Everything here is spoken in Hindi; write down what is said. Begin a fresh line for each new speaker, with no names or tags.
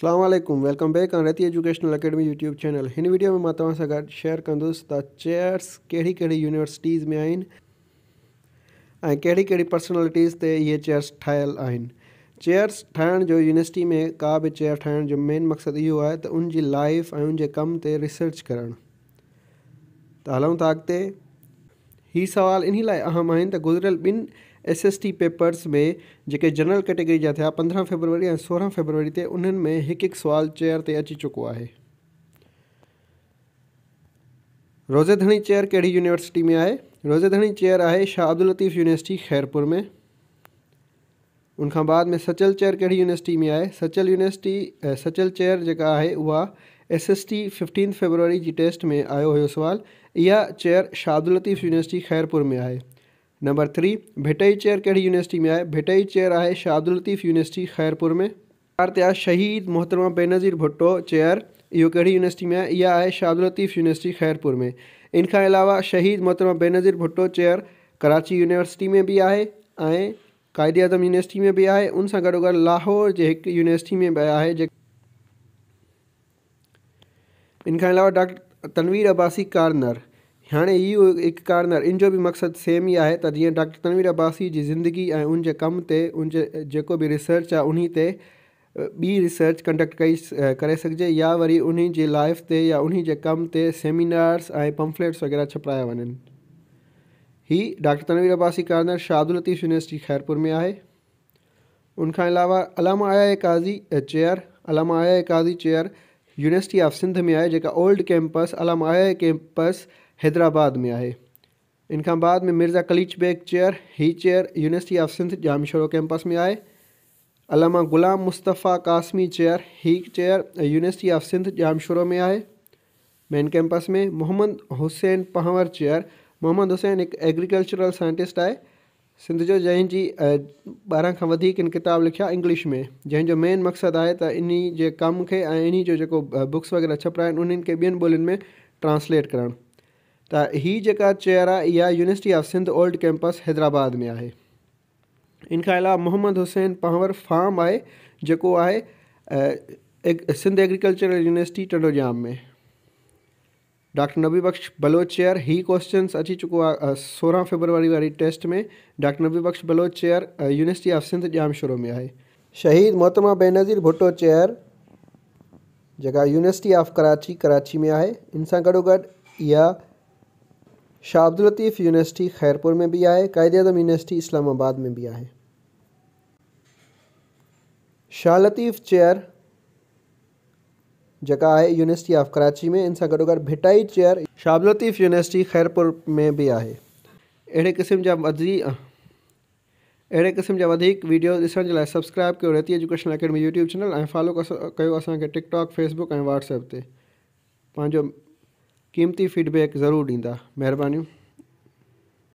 अल्लाम वेलकम बैक ऑन रहती एजुकेशनल अकेडमी यूट्यूब चैनल हिन वीडियो में मां तव्हां शेयर कंदुसि त चेयर्स कड़ी कहिड़ी यूनिवर्सिटीज़ में आहिनि कड़ी कहिड़ी कहिड़ी पर्सनैलिटीज़ ते इहे चेयर्स ठाहियल आहिनि चेयर्स ठाहिण जो यूनिवर्सिटी में का भी चेयर ठाहिण जो मेन मकसद इहो है त उन जी लाइफ ऐं उन कम ते रिसर्च कर त हलूं था अॻिते हीअ सुवाल इन लाइ अहम है गुजरियल बिन एस एस टी पेपर्स में जो जनरल कैटेगरी जा पंद्रह फेबरवरी या सोरह फेबरवरी से उन्हनि में एक एक सुवाल चेयर से अची चुको आहे रोज़ेधणी चेयर कड़ी यूनिवर्सिटी में आहे रोज़ेधणी चेयर आहे शाह अब्दुल लतीफ़ यूनिवर्सिटी ख़ैरपुर में उनखां बाद में सचल चेयर कड़ी यूनिवर्सिटी में आहे सचल यूनिवर्सिटी सचल चेयर जेका आहे उहा S S T fifteen February जी टेस्ट में आयो हुयो सुवाल इहा चेयर शाह अब्दुल लतीफ़ यूनिवर्सिटी ख़ैरपुर में आहे नंबर थ्री भिटई चेयर कड़ी यूनिवर्सिटी में आए भिटई चेयर है शाहदुल लतीफ़ यूनिवर्सिटी ख़ैरपुर में चार ते शहीद मोहतरमा बेनज़ीर भुट्टो चेयर यो कड़ी यूनिवर्सिटी में आए यह आहे शाहदुल लतीफ़ यूनिवर्सिटी ख़ैरपुर में इनका अलावा शहीद मोहतरमा बेनज़ीर भुट्टो चेयर कराची यूनिवर्सिटी में भी आए ऐं क़ाइद अज़म यूनिवर्सिटी में भी आए उन सां लाहौर के एक यूनिवर्सिटी में भी आए इनका अलावा डॉक्टर तनवीर अब्बासी कार्नर हाँ इहो एक कारनर इन जो बि मक़सदु सेम ही है त डॉक्टर तनवीर अब्बासी की ज़िंदगी ऐं उन कम से उनको भी रिसर्च आहे उन ते ॿी रिसर्च कंडक्ट कई करे सघिजे या वरी उन्हीं जी लाइफ ते या उन्हीं के कम से सेमिनार्स ऐं पंफलेट्स वग़ैरह छपराया वन ही डॉक्टर तनवीर अब्बासी कारनर शाहदुल लतीफ़ यूनिवर्सिटी ख़ैरपुर में आहे उनखां अलावा अलामा आया काज़ी चेयर अलामा आया Qazi chair university of Sindh में आहे जेका ओल्ड कैंपस अलामा आया कैंपस हैदराबाद में आए इनका बाद में मिर्ज़ा कलीच बेग चेयर ही chair university of Sindh Jamshoro campus में आए अलामा गुलाम मुस्तफ़ा कासमी चेयर ही chair university of Sindh Jamshoro में आए मेन कैंपस में मोहम्मद हुसैन पहावर चेयर मोहम्मद हुसैन एक एग्रीकल्चरल साइंटिस्ट आहे सिंध जो जैसी बारह का वधीक किताब लिखा इंग्लिश में जो मेन मकसद आहे तो इन्हीं के कम के इन्हीं इन जो बुक्स वग़ैरह छपरा उन्हनि खे ॿियनि में ट्रांसलेट करणु त हि जेका चेयर आहे इहा university of Sindh old campus Hyderabad में आहे इन खां अलावा मोहम्मद हुसैन पहावर फार्म आहे जेको आहे सिंध एग्रीकल्चरल यूनिवर्सिटी टंडोजाम में डॉक्टर नबी बख्श बलोच चेयर ही क्वेश्चंस अची चुको आहे सोरहं फेबरवरी वारी टेस्ट में doctor Nabi Bakhsh Baloch chair university of Sindh Jamshoro में आहे शहीद मोहतमा बेनज़ीर भुट्टो चेयर जेका यूनिवर्सिटी ऑफ कराची कराची में आहे इन सां गॾोगॾु इहा शाह अब्दुल लतीफ़ यूनिवर्सिटी खैरपुर में भी आए कायद अदम यूनिवर्सिटी इस्लामाबाद में भी आए शाह लतीफ़ चेयर जगह आए यूनिवर्सिटी ऑफ कराची में इन सा गॾोगॾु भिटाई चेयर शाह अब्दुल लतीफ़ यूनिवर्सिटी ख़ैरपुर में भी आए अड़े क़िस्म जा अड़े क़िस्म जी वीडियो ऐसा सब्सक्राइब कर रेती education academy YouTube channel follow कर टिकटॉक फेसबुक ए व्हाट्सएप से पाँच ਕੀਮਤੀ ਫੀਡਬੈਕ ਜ਼ਰੂਰ ਦਿੰਦਾ ਮਿਹਰਬਾਨੀ